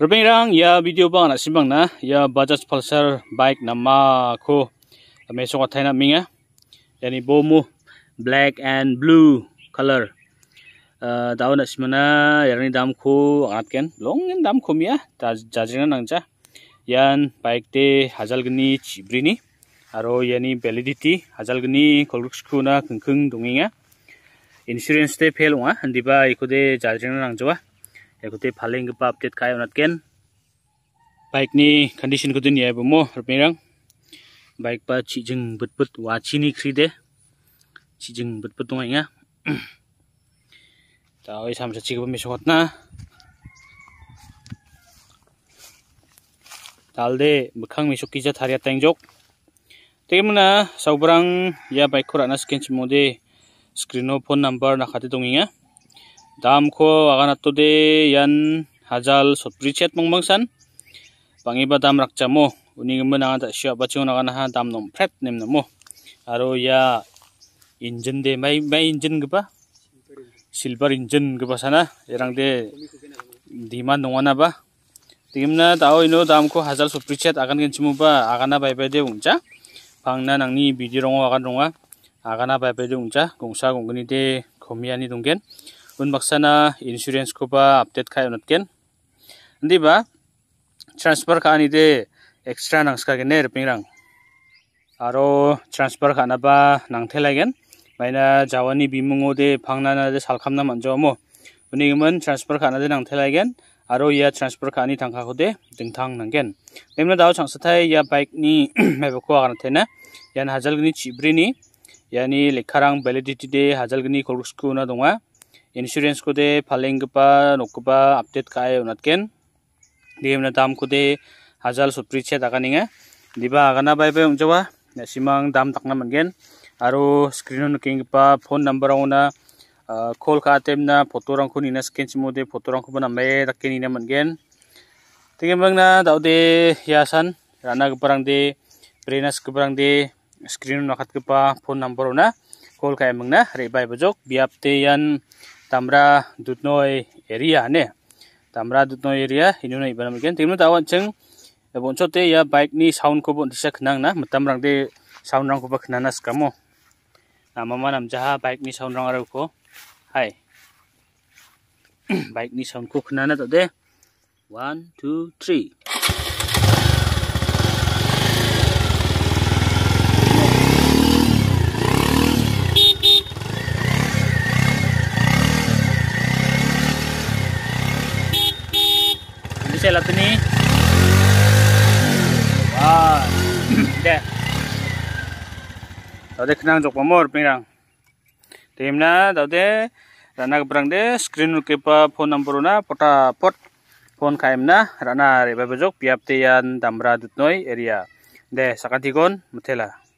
rang ya video bang na simbang na ya Bajaj Pulsar bike nama ko meso ko tayo na minga eh. yani bomu black and blue color eh, daw na simbang ya yani dam ko angat ken long ini dam ko miya eh. jajing na yan bike te hazal gani chibri ni aro yani validity hazal gani kolruk ko na kengkeng dunginga insurance te fail ah hindi ba ikode jajing na nangjawa ekute paling gepa update kaya onat ken ni condition kudun ya bomo rpirang baik pa cijeng bet bet wachi ni kride cijeng bet bet tunga inga tau isam eh, sa cikapa mesongot na talde bekang mesok kija jok tengjok tegemna saubrang ya baik ko rana skin chimode screen no phone number na khate ya agan akan atode yan hajal soprichet mongbangsan pangiba dam rakchamo unigmen ang ta sya bachung na kana dam nom pret nem nemo aro ya injen de mai mai injen gba silver injen gba sana erang de dima nongana ba timna tao ino damko hajal soprichet akan genchimu ba agana bai bai de ungcha pangna nangni bidi rongo agan ronga agana bai bai de ungcha gongsa gongni de komiani dungen unbaksa na insurance ko ba update kay unot ken di ba transfer ka ani de extra nang ska gen er pingrang aro transfer ka na ba nang thelagen 마이나 자원이 비몽오데 방나나데 살캄나 만저모 은행은 트랜스퍼 가나데 낭텔라겐 아로 이야 트랜스퍼 가니 당카고데 등탕 난겐 멤나 다오 창스타에 야 바이크니 메보코 아간테나 얀 하잘그니 치브리니 야니 레카랑 벨리디티데 하잘그니 콜스쿠나 동아 insurance ko de phaleng pa nokba update kai unatken demna dam ko de hazal sutri che dakaninga diba agana bai bai unjawa simang dam takna mangen aro screen no kengpa phone number ona call ka temna photo rang ko nina scan chimo de photo rang ko bana me dakken ina mangen tege bangna daude yasan rana gparang de prenas gparang de screen no khat gpa phone number ona call ka emangna re bai bajok biap te yan tamra dutnoi area ne tamra dutnoi area inu nai banam gen timnu tawan cheng e, bon chote ya bike ni sound ko bon disak nang na matam rang de sound rang ko ba khnanas kamo mama nam jaha bike ni sound rang aro ko hai bike ni sound ko khnana to de 1 2 3 చేయాలి ini Đẹp. Đầu tiên năng dục một bình rằng. Tìm na đầu rana berang deh screen kepa phone na pota pot phone kaim na rana reba bejok piap tian damra dutnoi area. deh sakadikon mutela.